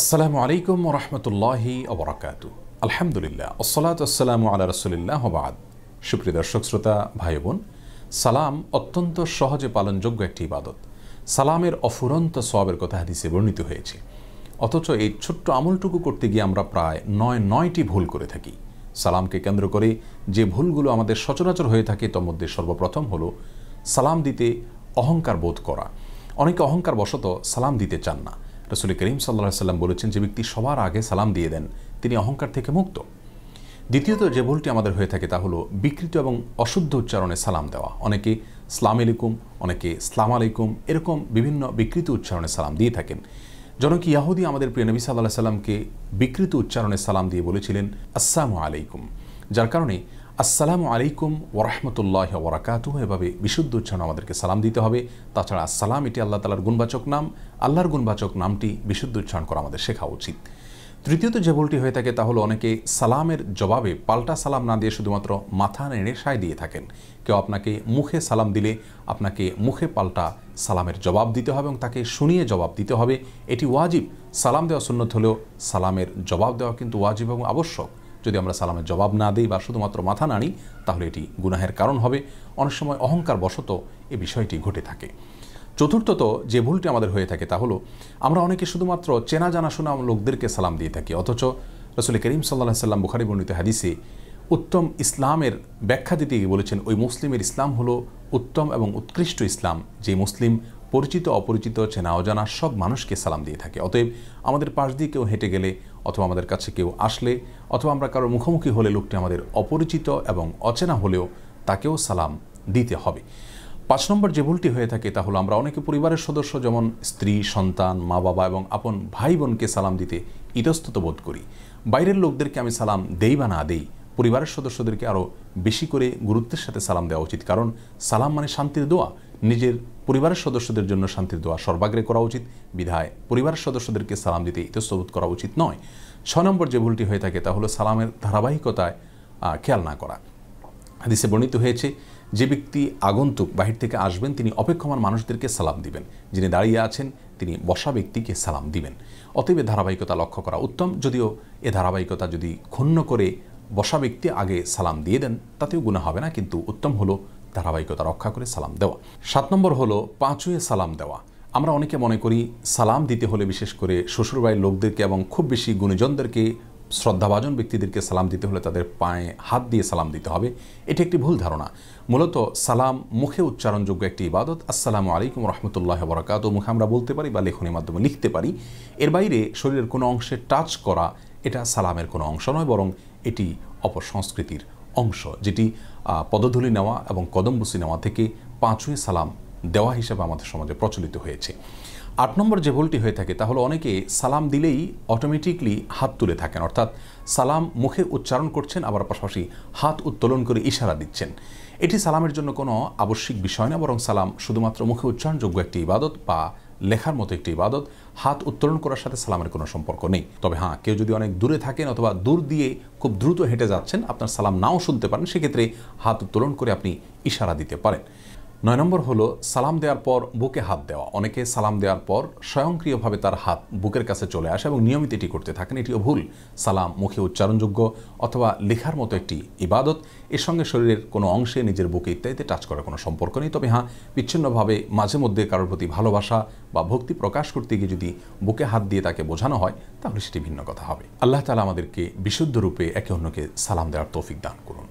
আসসালামু আলাইকুম রহমতুল্লাহি অবরাকাত আলহামদুলিল্লাহ আসসালাত আসসালাম আল্লাহ রসুলিল্লাহ হবাদ সুপ্রিয় দর্শক শ্রোতা ভাই বোন সালাম অত্যন্ত সহজে পালনযোগ্য একটি ইবাদত সালামের অফুরন্ত সবের কথা হাদিসে বর্ণিত হয়েছে অথচ এই ছোট্ট আমলটুকু করতে গিয়ে আমরা প্রায় নয় নয়টি ভুল করে থাকি সালামকে কেন্দ্র করে যে ভুলগুলো আমাদের সচরাচর হয়ে থাকে তোর মধ্যে সর্বপ্রথম হলো সালাম দিতে অহংকার বোধ করা অনেকে অহংকার বশত সালাম দিতে চান না রসুল করিম সাল্লা সাল্লাম বলেছেন যে ব্যক্তি সবার আগে সালাম দিয়ে দেন তিনি অহংকার থেকে মুক্ত দ্বিতীয়ত যে ভুলটি আমাদের হয়ে থাকে তা হলো বিকৃত এবং অশুদ্ধ উচ্চারণে সালাম দেওয়া অনেকে সালাম আলাইকুম অনেকে সালাম আলাইকুম এরকম বিভিন্ন বিকৃত উচ্চারণে সালাম দিয়ে থাকেন জনক ইয়াহুদি আমাদের প্রিয় নবী সাল্লাহ সাল্লামকে বিকৃত উচ্চারণে সালাম দিয়ে বলেছিলেন আসসালামু আলাইকুম যার কারণে আসসালামু আলাইকুম ওরহমতুল্লাহ ওবরাকাতু এভাবে বিশুদ্ধ উচ্চারণ আমাদেরকে সালাম দিতে হবে তাছাড়া আসসালাম এটি আল্লাহ তালার গুণবাচক নাম আল্লাহর গুণবাচক নামটি বিশুদ্ধ উচ্চারণ করা আমাদের শেখা উচিত তৃতীয়ত যে ভুলটি হয়ে থাকে তা হলো অনেকে সালামের জবাবে পাল্টা সালাম না দিয়ে শুধুমাত্র মাথা নেড়ে সায় দিয়ে থাকেন কেউ আপনাকে মুখে সালাম দিলে আপনাকে মুখে পাল্টা সালামের জবাব দিতে হবে এবং তাকে শুনিয়ে জবাব দিতে হবে এটি ওয়াজিব সালাম দেওয়া সুন্নত হলেও সালামের জবাব দেওয়া কিন্তু ওয়াজিব এবং আবশ্যক যদি আমরা সালামের জবাব না দিই বা শুধুমাত্র মাথা নাড়ি তাহলে এটি গুনাহের কারণ হবে অনেক সময় অহংকার বশত এ বিষয়টি ঘটে থাকে চতুর্থত যে ভুলটি আমাদের হয়ে থাকে তা হলো আমরা অনেকে শুধুমাত্র চেনা জানাশোনা লোকদেরকে সালাম দিয়ে থাকি অথচ রসুল করিম সাল্লাহ সাল্লাম বুখারি বর্ণিত হাদিসে উত্তম ইসলামের ব্যাখ্যা দিতে গিয়ে বলেছেন ওই মুসলিমের ইসলাম হলো উত্তম এবং উৎকৃষ্ট ইসলাম যে মুসলিম পরিচিত অপরিচিত চেনা অজানা সব মানুষকে সালাম দিয়ে থাকে অতএব আমাদের পাশ দিয়ে কেউ হেঁটে গেলে অথবা আমাদের কাছে কেউ আসলে অথবা আমরা কারোর মুখোমুখি হলে লোকটি আমাদের অপরিচিত এবং অচেনা হলেও তাকেও সালাম দিতে হবে পাঁচ নম্বর যে ভুলটি হয়ে থাকে তা হলো আমরা অনেকে পরিবারের সদস্য যেমন স্ত্রী সন্তান মা বাবা এবং আপন ভাই বোনকে সালাম দিতে ইতস্তত বোধ করি বাইরের লোকদেরকে আমি সালাম দেই বা না দেই পরিবারের সদস্যদেরকে আরও বেশি করে গুরুত্বের সাথে সালাম দেওয়া উচিত কারণ সালাম মানে শান্তির দোয়া নিজের পরিবারের সদস্যদের জন্য শান্তির দোয়া সর্বাগ্রে করা উচিত বিধায় পরিবারের সদস্যদেরকে সালাম দিতে ইতস্তবোধ করা উচিত নয় ছ নম্বর যে ভুলটি হয়ে থাকে তা হলো সালামের ধারাবাহিকতায় খেয়াল না করা হাদিসে বর্ণিত হয়েছে যে ব্যক্তি আগন্তুক বাহির থেকে আসবেন তিনি অপেক্ষমান মানুষদেরকে সালাম দিবেন যিনি দাঁড়িয়ে আছেন তিনি বসা ব্যক্তিকে সালাম দিবেন অতএব ধারাবাহিকতা লক্ষ্য করা উত্তম যদিও এ ধারাবাহিকতা যদি ক্ষুণ্ণ করে বসা ব্যক্তি আগে সালাম দিয়ে দেন তাতেও গুণা হবে না কিন্তু উত্তম হলো ধারাবাহিকতা রক্ষা করে সালাম দেওয়া সাত নম্বর হলো পাঁচুয়ে সালাম দেওয়া আমরা অনেকে মনে করি সালাম দিতে হলে বিশেষ করে শ্বশুরবাড়ির লোকদেরকে এবং খুব বেশি গুণীজনদেরকে শ্রদ্ধাভাজন ব্যক্তিদেরকে সালাম দিতে হলে তাদের পায়ে হাত দিয়ে সালাম দিতে হবে এটি একটি ভুল ধারণা মূলত সালাম মুখে উচ্চারণযোগ্য একটি ইবাদত আসসালামু আলাইকুম রহমতুল্লাহ বরাকাত মুখে আমরা বলতে পারি বা লেখনের মাধ্যমে লিখতে পারি এর বাইরে শরীরের কোনো অংশে টাচ করা এটা সালামের কোনো অংশ নয় বরং এটি অপসংস্কৃতির অংশ যেটি পদধূলি নেওয়া এবং কদমবুসি নেওয়া থেকে পাঁচই সালাম দেওয়া হিসেবে আমাদের সমাজে প্রচলিত হয়েছে আট নম্বর যে ভুলটি হয়ে থাকে তাহলে অনেকে সালাম দিলেই অটোমেটিকলি হাত তুলে থাকেন অর্থাৎ সালাম মুখে উচ্চারণ করছেন আবার পাশাপাশি হাত উত্তোলন করে ইশারা দিচ্ছেন এটি সালামের জন্য কোনো আবশ্যিক বিষয় না বরং সালাম শুধুমাত্র মুখে উচ্চারণযোগ্য একটি ইবাদত বা লেখার মতো একটি ইবাদত হাত উত্তোলন করার সাথে সালামের কোনো সম্পর্ক নেই তবে হ্যাঁ কেউ যদি অনেক দূরে থাকেন অথবা দূর দিয়ে খুব দ্রুত হেঁটে যাচ্ছেন আপনার সালাম নাও শুনতে পারেন সেক্ষেত্রে হাত উত্তোলন করে আপনি ইশারা দিতে পারেন নয় নম্বর হলো সালাম দেওয়ার পর বুকে হাত দেওয়া অনেকে সালাম দেওয়ার পর স্বয়ংক্রিয়ভাবে তার হাত বুকের কাছে চলে আসে এবং নিয়মিত এটি করতে থাকেন এটিও ভুল সালাম মুখে উচ্চারণযোগ্য অথবা লেখার মতো একটি ইবাদত এর সঙ্গে শরীরের কোনো অংশে নিজের বুকে ইত্যাদিতে টাচ করার কোনো সম্পর্ক নেই তবে হ্যাঁ বিচ্ছিন্নভাবে মাঝে মধ্যে কারোর প্রতি ভালোবাসা বা ভক্তি প্রকাশ করতে গিয়ে যদি বুকে হাত দিয়ে তাকে বোঝানো হয় তাহলে সেটি ভিন্ন কথা হবে আল্লাহ তালা আমাদেরকে বিশুদ্ধ রূপে একে অন্যকে সালাম দেওয়ার তৌফিক দান করুন